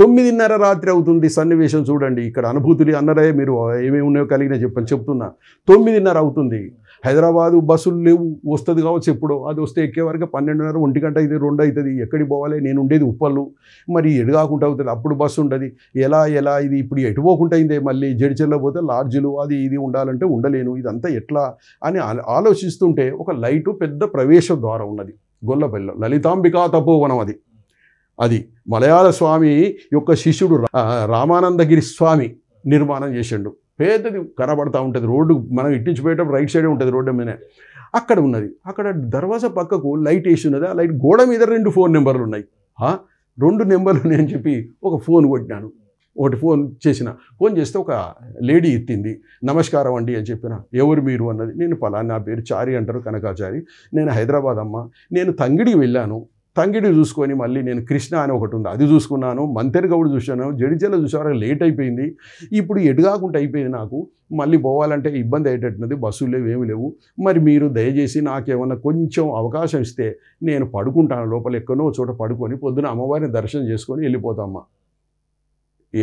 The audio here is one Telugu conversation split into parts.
తొమ్మిదిన్నర రాత్రి అవుతుంది సన్నివేశం చూడండి ఇక్కడ అనుభూతులు అన్నరే మీరు ఏమేమి ఉన్నాయో కలిగిన చెప్పని చెప్తున్నా తొమ్మిదిన్నర అవుతుంది హైదరాబాద్ బస్సులు లేవు వస్తుంది కావచ్చు ఎప్పుడు అది వస్తే ఎక్కే వరకు పన్నెండున్నర ఒంటి గంట అయితే రెండు అవుతుంది ఎక్కడికి పోవాలి నేను ఉండేది ఉప్పల్లు మరి ఎడు కాకుండా అవుతుంది అప్పుడు బస్సు ఉండదు ఎలా ఎలా ఇది ఇప్పుడు ఎటు పోకుండా అయిందే మళ్ళీ జడిచెల్లో పోతే లార్జ్లు అది ఇది ఉండాలంటే ఉండలేను ఇదంతా ఎట్లా అని ఆలోచిస్తుంటే ఒక లైటు పెద్ద ప్రవేశ ద్వారం ఉన్నది గొల్లపల్లిలో లలితాంబికా తపోవనం అది అది మలయాళ స్వామి యొక్క శిష్యుడు రామానందగిరి స్వామి నిర్మాణం చేసిండు పేదది కనబడతా ఉంటుంది రోడ్డు మనం ఇట్టించిపోయేటప్పుడు రైట్ సైడే ఉంటుంది రోడ్డు మీద అక్కడ ఉన్నది అక్కడ దర్వాజా పక్కకు లైట్ వేసి ఉన్నది ఆ లైట్ గోడ మీద రెండు ఫోన్ నెంబర్లు ఉన్నాయి రెండు నెంబర్లు నేను చెప్పి ఒక ఫోన్ కొట్టినాను ఒకటి ఫోన్ చేసిన ఫోన్ చేస్తే ఒక లేడీ ఎత్తింది నమస్కారం అండి అని చెప్పిన ఎవరు మీరు అన్నది నేను పలా నా పేరు చారి అంటారు కనకాచారి నేను హైదరాబాద్ అమ్మ నేను తంగిడి వెళ్ళాను తంగిడి చూసుకొని మళ్ళీ నేను కృష్ణ అని ఒకటి ఉంది అది చూసుకున్నాను మంతెరగౌడు చూశాను జడిచెల చూసేవారు లేట్ అయిపోయింది ఇప్పుడు ఎడుగాకుండా అయిపోయింది నాకు మళ్ళీ పోవాలంటే ఇబ్బంది అయ్యేటట్టున్నది బస్సులు లేవు ఏమి లేవు మరి మీరు దయచేసి నాకేమన్నా కొంచెం అవకాశం ఇస్తే నేను పడుకుంటాను లోపల ఎక్కడో చోట పడుకొని పొద్దున అమ్మవారిని దర్శనం చేసుకొని వెళ్ళిపోతామ్మా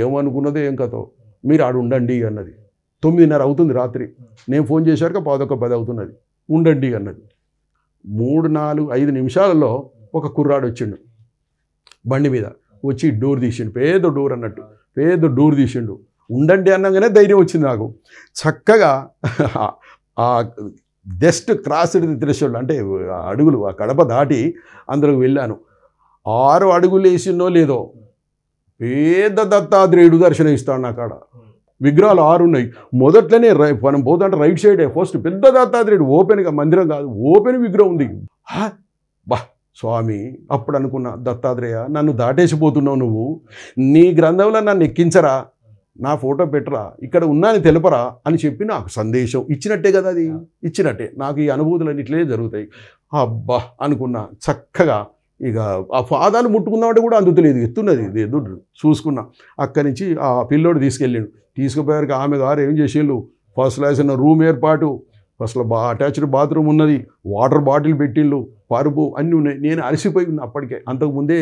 ఏమనుకున్నదో ఏం కథో మీరు ఆడు ఉండండి అన్నది తొమ్మిదిన్నర అవుతుంది రాత్రి నేను ఫోన్ చేశాక పాదొక్క పది అవుతున్నది ఉండండి అన్నది మూడు నాలుగు ఐదు నిమిషాలలో ఒక కుర్రాడు వచ్చిండు బండి మీద వచ్చి డోర్ తీసిండు పేద డోర్ అన్నట్టు పేద డోర్ తీసిండు ఉండండి అనగానే ధైర్యం వచ్చింది నాకు చక్కగా ఆ జస్ట్ క్రాస్ త్రెషోల్డ్ అంటే అడుగులు ఆ కడప దాటి అందులోకి వెళ్ళాను ఆరు అడుగులు వేసిందో లేదో పేద దత్తాత్రేయుడు దర్శనం ఇస్తాడు నాకు ఆడ విగ్రహాలు ఆరు ఉన్నాయి మొదట్లోనే రై మనం పోతుంటే రైట్ సైడ్ ఫస్ట్ పెద్ద దత్తాద్రేయుడు ఓపెన్గా మందిరం కాదు ఓపెన్ విగ్రహం ఉంది బా స్వామి అప్పుడు అనుకున్నా దత్తాత్రేయ నన్ను దాటేసిపోతున్నావు నువ్వు నీ గ్రంథంలో నన్ను ఎక్కించరా నా ఫోటో పెట్టరా ఇక్కడ ఉన్నాని తెలపరా అని చెప్పి నాకు సందేశం ఇచ్చినట్టే కదా అది ఇచ్చినట్టే నాకు ఈ అనుభూతులు అన్నిట్లే జరుగుతాయి అబ్బా అనుకున్నా చక్కగా ఇక ఆ పాదాలు ముట్టుకుందామంటే కూడా అందుతలేదు ఎత్తున్నది ఎదుడు చూసుకున్నా అక్కడి నుంచి ఆ పిల్లోడు తీసుకెళ్ళాడు తీసుకుపోయారు ఆమె గారు ఏం చేసేళ్ళు ఫస్ట్ క్లాస్ రూమ్ ఏర్పాటు అసలు బా అటాచ్డ్ బాత్రూమ్ ఉన్నది వాటర్ బాటిల్ పెట్టిళ్ళు పారుబో అన్నీ ఉన్నాయి నేను అలసిపోయి ఉన్నా అప్పటికే అంతకుముందే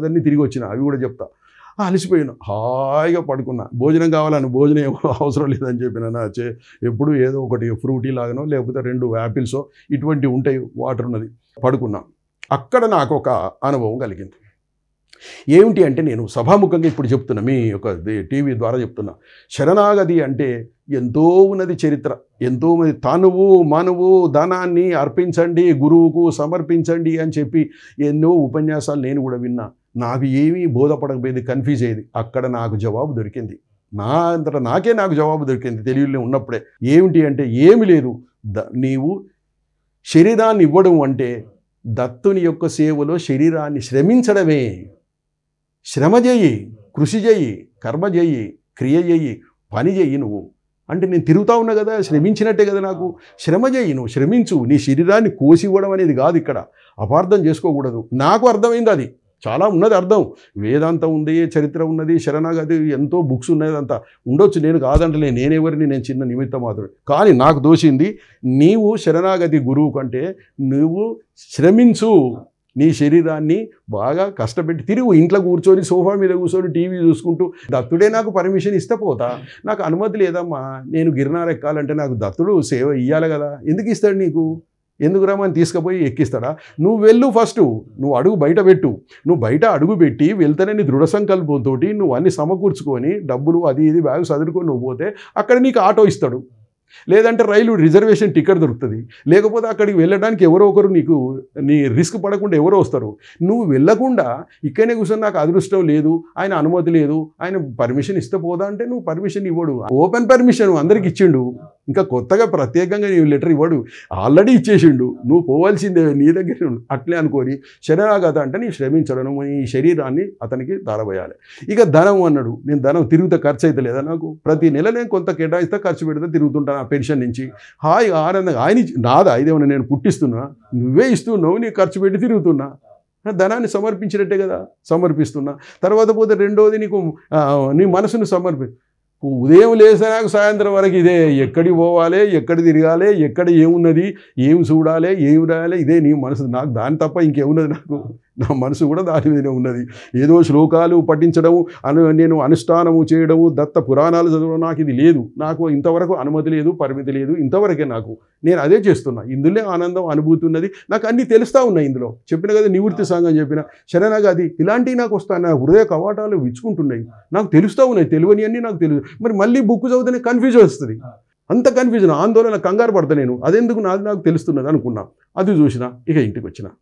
అదన్నీ తిరిగి వచ్చిన అవి కూడా చెప్తా అలసిపోయిన హాయిగా పడుకున్నా భోజనం కావాలని భోజనం అవసరం లేదని చెప్పిన నా చే ఎప్పుడు ఏదో ఒకటి ఫ్రూటీ లాగానో లేకపోతే రెండు యాపిల్సో ఇటువంటివి ఉంటాయి వాటర్ ఉన్నది పడుకున్నా అక్కడ నాకు ఒక అనుభవం కలిగింది ఏమిటి అంటే నేను సభాముఖంగా ఇప్పుడు చెప్తున్నా మీ ఒక టీవీ ద్వారా చెప్తున్నా శరణాగతి అంటే ఎంతో ఉన్నది చరిత్ర ఎంతో మంది తానువు ధనాన్ని అర్పించండి గురువుకు సమర్పించండి అని చెప్పి ఎన్నో ఉపన్యాసాలు నేను కూడా విన్నా నాకు ఏమీ బోధపడకపోయేది కన్ఫ్యూజ్ అయ్యేది అక్కడ నాకు జవాబు దొరికింది నా అంతట నాకే నాకు జవాబు దొరికింది తెలివిలో ఉన్నప్పుడే ఏమిటి అంటే ఏమి లేదు ద నీవు శరీరాన్ని ఇవ్వడం అంటే దత్తుని యొక్క సేవలో శరీరాన్ని శ్రమించడమే శ్రమ చేయి కృషి చేయి కర్మ చేయి క్రియ చేయి పని చేయి నువ్వు అంటే నేను తిరుగుతా ఉన్నా కదా శ్రమించినట్టే కదా నాకు శ్రమ చేయి నువ్వు శ్రమించు నీ శరీరాన్ని కోసి ఇవ్వడం అనేది కాదు ఇక్కడ అపార్థం చేసుకోకూడదు నాకు అర్థమైంది అది చాలా ఉన్నది అర్థం వేదాంతం ఉంది చరిత్ర ఉన్నది శరణాగతి ఎంతో బుక్స్ ఉన్నది అంతా ఉండొచ్చు నేను కాదంటలే నేనెవరిని నేను చిన్న నిమిత్తం మాత్రమే కానీ నాకు దోషింది నీవు శరణాగతి గురువు కంటే నువ్వు శ్రమించు నీ శరీరాన్ని బాగా కష్టపెట్టి తిరుగు ఇంట్లో కూర్చొని సోఫా మీద కూర్చొని టీవీ చూసుకుంటూ దత్తుడే నాకు పర్మిషన్ ఇస్తపోతా నాకు అనుమతి లేదమ్మా నేను గిరినార ఎక్కాలంటే నాకు దత్తుడు సేవ ఇవ్వాలి కదా ఎందుకు ఇస్తాడు నీకు ఎందుకు రామని తీసుకుపోయి ఎక్కిస్తాడా నువ్వు వెళ్ళు ఫస్ట్ నువ్వు అడుగు బయట పెట్టు నువ్వు బయట అడుగు పెట్టి వెళ్తేనే నీ దృఢ సంకల్పంతో నువ్వు అన్ని సమకూర్చుకొని డబ్బులు అది ఇది బ్యాగ్ చదువుకొని నువ్వు పోతే అక్కడ నీకు ఆటో ఇస్తాడు లేదంటే రైలు రిజర్వేషన్ టికెట్ దొరుకుతుంది లేకపోతే అక్కడికి వెళ్ళడానికి ఎవరో ఒకరు నీకు నీ రిస్క్ పడకుండా ఎవరో వస్తారు నువ్వు వెళ్ళకుండా ఇక్కడనే కూర్చొని నాకు అదృష్టం లేదు ఆయన అనుమతి లేదు ఆయన పర్మిషన్ ఇస్తే పోదా అంటే నువ్వు పర్మిషన్ ఇవ్వడు ఓపెన్ పర్మిషన్ అందరికి ఇచ్చిండు ఇంకా కొత్తగా ప్రత్యేకంగా నీవు లెటర్ ఇవ్వడు ఆల్రెడీ ఇచ్చేసిండు నువ్వు పోవాల్సిందే నీ దగ్గర అట్లే అనుకొని శరీరాగత అంటే నీ శ్రమించడం ఈ శరీరాన్ని అతనికి ధారపోయాలి ఇక ధనం అన్నాడు నేను ధనం తిరుగుతా ఖర్చు అయితే లేదా నాకు ప్రతి నెల నేను కొంత కేటాయిస్తే ఖర్చు పెడితే తిరుగుతుంటాను ఆ పెన్షన్ నుంచి హాయి ఆనందంగా ఆయన నాదా ఇదేమన్నా నేను పుట్టిస్తున్నా నువ్వే ఇస్తున్నావు నీ ఖర్చు పెట్టి తిరుగుతున్నా ధనాన్ని సమర్పించినట్టే కదా సమర్పిస్తున్నా తర్వాత పోతే రెండోది నీకు నీ మనసును సమర్పి ఉదయం నాకు సాయంత్రం వరకు ఇదే ఎక్కడికి పోవాలి ఎక్కడ తిరగాలి ఎక్కడ ఏమున్నది ఏం చూడాలి ఏం రాయాలి ఇదే నీ మనసు నాకు దాని తప్ప ఇంకేమున్నది నాకు నా మనసు కూడా దాని మీదనే ఉన్నది ఏదో శ్లోకాలు పఠించడం అను నేను అనుష్ఠానము చేయడము దత్త పురాణాలు చదవడం నాకు ఇది లేదు నాకు ఇంతవరకు అనుమతి లేదు పరిమితి లేదు ఇంతవరకే నాకు నేను అదే చేస్తున్నా ఇందులో ఆనందం అనుభూతి ఉన్నది నాకు అన్నీ తెలుస్తూ ఉన్నాయి ఇందులో చెప్పిన కదా నివృత్తి సంఘం చెప్పిన అది ఇలాంటివి నాకు వస్తాయి నా హృదయ కవాటాలు విచ్చుకుంటున్నాయి నాకు తెలుస్తూ ఉన్నాయి తెలివని అన్నీ నాకు తెలుసు మరి మళ్ళీ బుక్ చదివితేనే కన్ఫ్యూజ్ వస్తుంది అంత కన్ఫ్యూజన్ ఆందోళన కంగారు పడతా నేను అదెందుకు నాది నాకు తెలుస్తున్నది అనుకున్నా అది చూసిన ఇక ఇంటికి వచ్చినా